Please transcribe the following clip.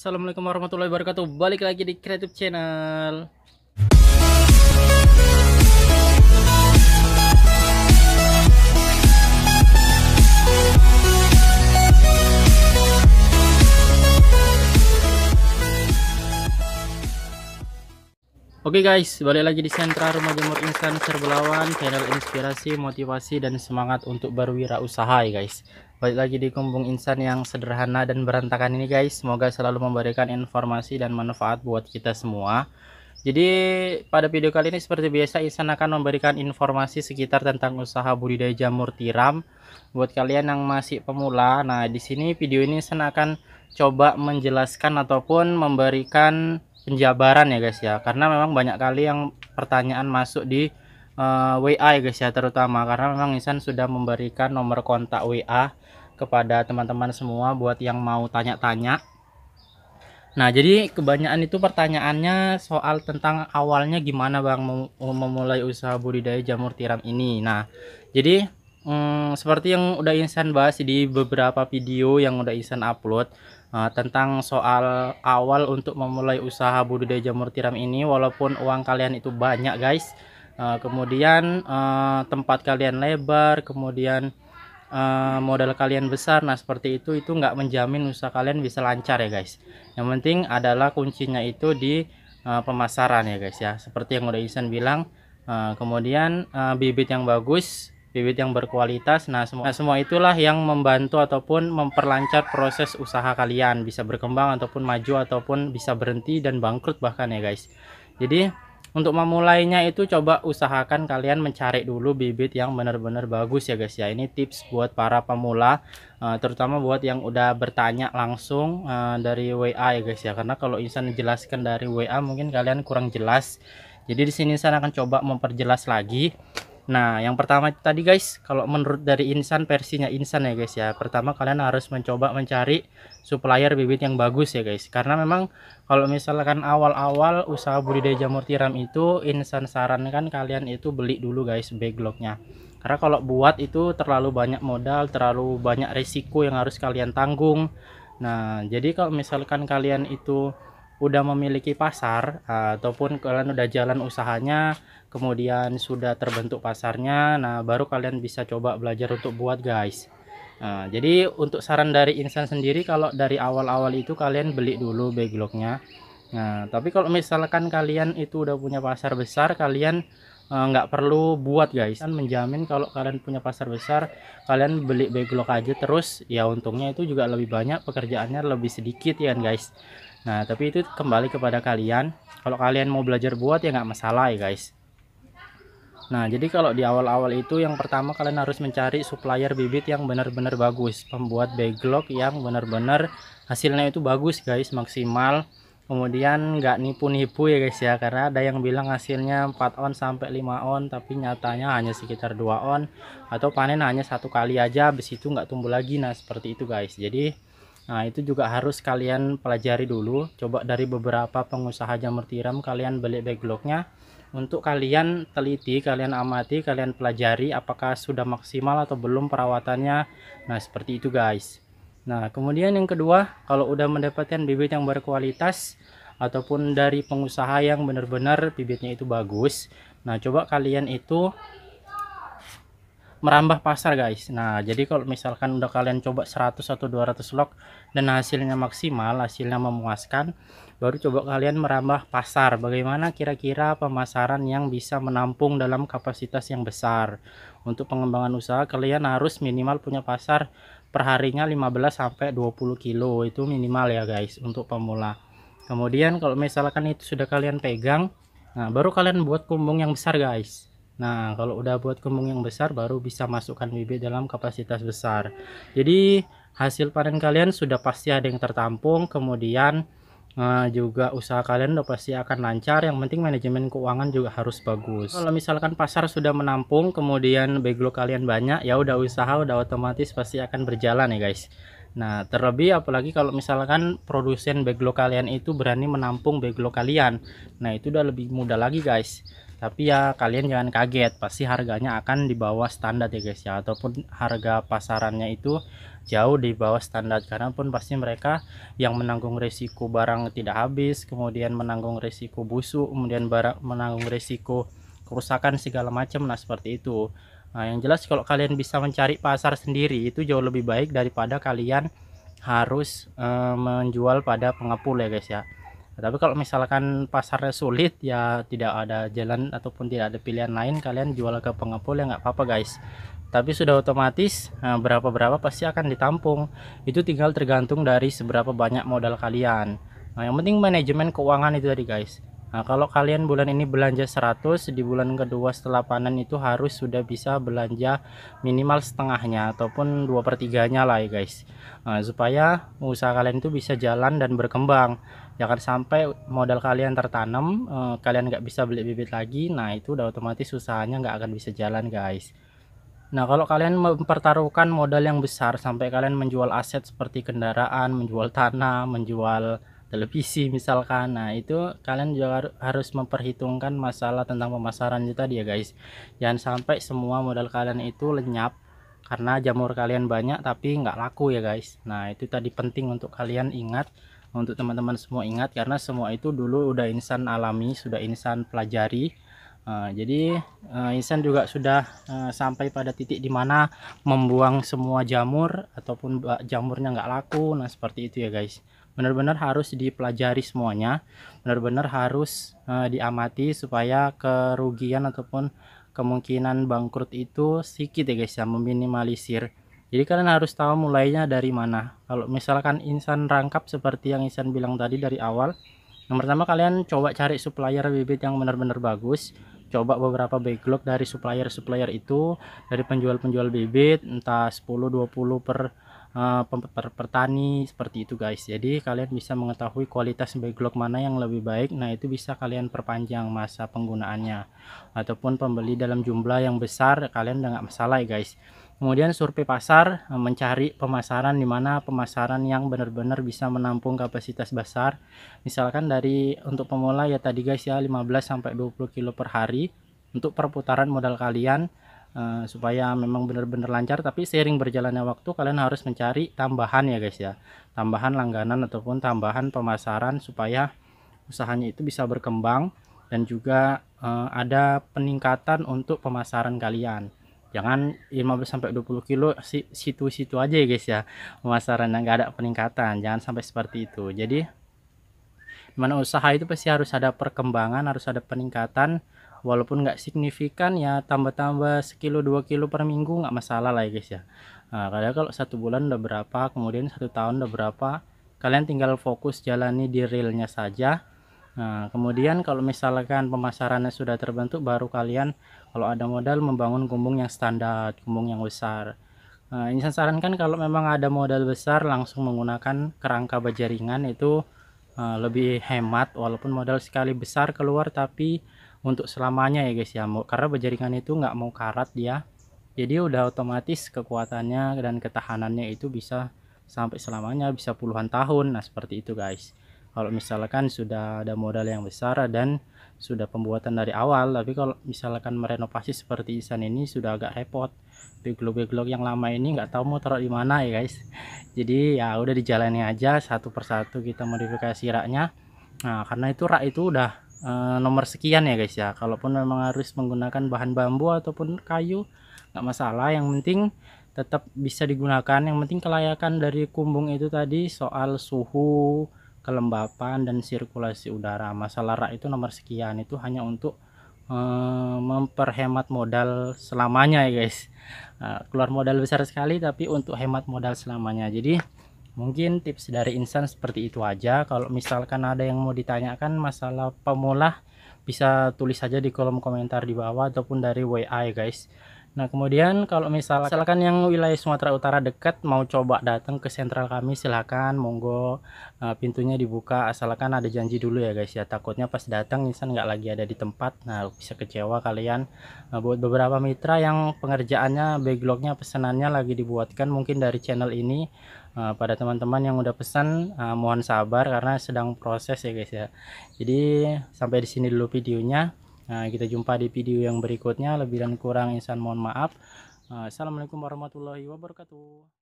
Assalamualaikum warahmatullahi wabarakatuh Balik lagi di Creative Channel Oke okay guys, balik lagi di sentra rumah jemur instan serbelawan Channel inspirasi, motivasi, dan semangat untuk berwirausaha ya guys Balik lagi di Kumpung Insan yang sederhana dan berantakan ini guys. Semoga selalu memberikan informasi dan manfaat buat kita semua. Jadi pada video kali ini seperti biasa Insan akan memberikan informasi sekitar tentang usaha budidaya jamur tiram buat kalian yang masih pemula. Nah, di sini video ini Insan akan coba menjelaskan ataupun memberikan penjabaran ya guys ya. Karena memang banyak kali yang pertanyaan masuk di uh, eh, WA ya guys ya terutama karena memang Nissan sudah memberikan nomor kontak WA kepada teman-teman semua buat yang mau tanya-tanya Nah jadi kebanyakan itu pertanyaannya soal tentang awalnya gimana Bang mem eh, memulai usaha budidaya jamur tiram ini Nah jadi hmm, seperti yang udah Insan bahas di beberapa video yang udah Insan upload uh, Tentang soal awal untuk memulai usaha budidaya jamur tiram ini walaupun uang kalian itu banyak guys Eh, kemudian uh, tempat kalian lebar kemudian uh, modal kalian besar nah seperti itu itu nggak menjamin usaha kalian bisa lancar ya guys yang penting adalah kuncinya itu di uh, pemasaran ya guys ya seperti yang udah Isan bilang uh, kemudian uh, bibit yang bagus bibit yang berkualitas. Nah, semua nah, semua itulah yang membantu ataupun memperlancar proses usaha kalian bisa berkembang ataupun maju ataupun bisa berhenti dan bangkrut bahkan ya, guys. Jadi untuk memulainya itu coba usahakan kalian mencari dulu bibit yang benar-benar bagus ya guys ya. Ini tips buat para pemula eh, terutama buat yang udah bertanya langsung eh, dari WA ya guys ya. Karena kalau insan jelaskan dari WA mungkin kalian kurang jelas. Jadi di sini saya akan coba memperjelas lagi Nah, yang pertama tadi guys, kalau menurut dari Insan versinya Insan ya guys ya. Pertama kalian harus mencoba mencari supplier bibit yang bagus ya guys. Karena memang kalau misalkan awal-awal usaha budidaya jamur tiram itu Insan sarankan kalian itu beli dulu guys backlognya. Karena kalau buat itu terlalu banyak modal, terlalu banyak resiko yang harus kalian tanggung. Nah, jadi kalau misalkan kalian itu udah memiliki pasar eh, ataupun kalian udah jalan usahanya kemudian sudah terbentuk pasarnya nah baru kalian bisa coba belajar untuk buat guys nah, jadi untuk saran dari insan sendiri kalau dari awal-awal itu kalian beli dulu backlognya nah tapi kalau misalkan kalian itu udah punya pasar besar kalian eh, nggak uh, perlu buat guys kan menjamin kalau kalian punya pasar besar kalian beli backlog aja terus ya untungnya itu juga lebih banyak pekerjaannya lebih sedikit ya kan, guys Nah tapi itu kembali kepada kalian kalau kalian mau belajar buat ya nggak masalah ya guys Nah jadi kalau di awal-awal itu yang pertama kalian harus mencari supplier bibit yang benar-benar bagus Pembuat backlog yang benar-benar hasilnya itu bagus guys maksimal kemudian nggak nipu-nipu ya guys ya karena ada yang bilang hasilnya 4 on sampai 5 on tapi nyatanya hanya sekitar 2 on atau panen hanya satu kali aja habis itu nggak tumbuh lagi nah seperti itu guys jadi Nah, itu juga harus kalian pelajari dulu. Coba dari beberapa pengusaha jamur tiram kalian beli backlognya untuk kalian teliti, kalian amati, kalian pelajari apakah sudah maksimal atau belum perawatannya. Nah, seperti itu guys. Nah, kemudian yang kedua, kalau udah mendapatkan bibit yang berkualitas ataupun dari pengusaha yang benar-benar bibitnya itu bagus. Nah, coba kalian itu merambah pasar guys nah jadi kalau misalkan udah kalian coba 100 atau 200 log dan hasilnya maksimal hasilnya memuaskan baru coba kalian merambah pasar bagaimana kira-kira pemasaran yang bisa menampung dalam kapasitas yang besar untuk pengembangan usaha kalian harus minimal punya pasar perharinya 15 sampai 20 kilo itu minimal ya guys untuk pemula kemudian kalau misalkan itu sudah kalian pegang nah baru kalian buat kumbung yang besar guys Nah, kalau udah buat kembung yang besar baru bisa masukkan bibit dalam kapasitas besar. Jadi, hasil panen kalian sudah pasti ada yang tertampung, kemudian uh, juga usaha kalian udah pasti akan lancar. Yang penting manajemen keuangan juga harus bagus. Kalau misalkan pasar sudah menampung, kemudian backlog kalian banyak, ya udah usaha udah otomatis pasti akan berjalan ya, guys. Nah, terlebih apalagi kalau misalkan produsen backlog kalian itu berani menampung backlog kalian. Nah, itu udah lebih mudah lagi, guys tapi ya kalian jangan kaget pasti harganya akan di bawah standar ya guys ya ataupun harga pasarannya itu jauh di bawah standar karena pun pasti mereka yang menanggung risiko barang tidak habis kemudian menanggung risiko busuk kemudian barang menanggung risiko kerusakan segala macam nah seperti itu nah yang jelas kalau kalian bisa mencari pasar sendiri itu jauh lebih baik daripada kalian harus eh, menjual pada pengepul ya guys ya tapi kalau misalkan pasarnya sulit ya tidak ada jalan ataupun tidak ada pilihan lain kalian jual ke pengepul ya nggak apa-apa guys tapi sudah otomatis eh, berapa-berapa pasti akan ditampung itu tinggal tergantung dari seberapa banyak modal kalian nah, yang penting manajemen keuangan itu tadi guys nah, kalau kalian bulan ini belanja 100 di bulan kedua setelah panen itu harus sudah bisa belanja minimal setengahnya ataupun 2 per 3 nya lah ya guys nah, supaya usaha kalian itu bisa jalan dan berkembang jangan sampai modal kalian tertanam eh, kalian nggak bisa beli bibit lagi nah itu udah otomatis usahanya nggak akan bisa jalan guys nah kalau kalian mempertaruhkan modal yang besar sampai kalian menjual aset seperti kendaraan menjual tanah menjual televisi misalkan nah itu kalian juga harus memperhitungkan masalah tentang pemasaran itu tadi ya guys jangan sampai semua modal kalian itu lenyap karena jamur kalian banyak tapi nggak laku ya guys nah itu tadi penting untuk kalian ingat untuk teman-teman semua ingat karena semua itu dulu udah insan alami sudah insan pelajari uh, jadi uh, insan juga sudah uh, sampai pada titik dimana membuang semua jamur ataupun jamurnya nggak laku nah seperti itu ya guys benar-benar harus dipelajari semuanya benar-benar harus uh, diamati supaya kerugian ataupun kemungkinan bangkrut itu sedikit ya guys ya meminimalisir jadi kalian harus tahu mulainya dari mana. Kalau misalkan insan rangkap seperti yang insan bilang tadi dari awal, yang pertama kalian coba cari supplier bibit yang benar-benar bagus. Coba beberapa backlog dari supplier-supplier itu, dari penjual-penjual bibit, entah 10-20 per, uh, per, seperti itu guys. Jadi kalian bisa mengetahui kualitas backlog mana yang lebih baik, nah itu bisa kalian perpanjang masa penggunaannya. Ataupun pembeli dalam jumlah yang besar, kalian udah nggak masalah ya guys kemudian survei pasar eh, mencari pemasaran di mana pemasaran yang benar-benar bisa menampung kapasitas besar misalkan dari untuk pemula ya tadi guys ya 15 sampai 20 kilo per hari untuk perputaran modal kalian uh, supaya memang benar-benar lancar tapi sering berjalannya waktu kalian harus mencari tambahan ya guys ya tambahan langganan ataupun tambahan pemasaran supaya usahanya itu bisa berkembang dan juga uh, ada peningkatan untuk pemasaran kalian jangan 15 sampai 20 kilo situ-situ aja ya guys ya pemasaran yang nggak ada peningkatan jangan sampai seperti itu jadi mana usaha itu pasti harus ada perkembangan harus ada peningkatan walaupun nggak signifikan ya tambah-tambah sekilo dua kilo per minggu nggak masalah lah ya guys ya nah, kadang kalau satu bulan udah berapa kemudian satu tahun udah berapa kalian tinggal fokus jalani di realnya saja Nah, kemudian kalau misalkan pemasarannya sudah terbentuk baru kalian kalau ada modal membangun kumbung yang standar, kumbung yang besar. Nah, ini saya sarankan kalau memang ada modal besar langsung menggunakan kerangka baja ringan itu uh, lebih hemat walaupun modal sekali besar keluar tapi untuk selamanya ya guys ya karena baja ringan itu nggak mau karat dia ya. jadi udah otomatis kekuatannya dan ketahanannya itu bisa sampai selamanya bisa puluhan tahun nah seperti itu guys kalau misalkan sudah ada modal yang besar dan sudah pembuatan dari awal tapi kalau misalkan merenovasi seperti Isan ini sudah agak repot beglog-beglog yang lama ini nggak tahu mau taruh di mana ya guys jadi ya udah dijalani aja satu persatu kita modifikasi raknya nah karena itu rak itu udah e, nomor sekian ya guys ya kalaupun memang harus menggunakan bahan bambu ataupun kayu nggak masalah yang penting tetap bisa digunakan yang penting kelayakan dari kumbung itu tadi soal suhu kelembapan dan sirkulasi udara masalah rak itu nomor sekian itu hanya untuk eh, memperhemat modal selamanya ya guys eh, keluar modal besar sekali tapi untuk hemat modal selamanya jadi mungkin tips dari insan seperti itu aja kalau misalkan ada yang mau ditanyakan masalah pemula bisa tulis saja di kolom komentar di bawah ataupun dari WA ya guys Nah, kemudian kalau misalnya misalkan yang wilayah Sumatera Utara dekat mau coba datang ke sentral kami silahkan monggo uh, pintunya dibuka asalkan ada janji dulu ya guys ya. Takutnya pas datang misal nggak lagi ada di tempat. Nah, bisa kecewa kalian. Nah, buat beberapa mitra yang pengerjaannya backlognya pesanannya lagi dibuatkan mungkin dari channel ini uh, pada teman-teman yang udah pesan uh, mohon sabar karena sedang proses ya guys ya. Jadi sampai di sini dulu videonya. Nah, kita jumpa di video yang berikutnya. Lebih dan kurang, insan mohon maaf. Assalamualaikum warahmatullahi wabarakatuh.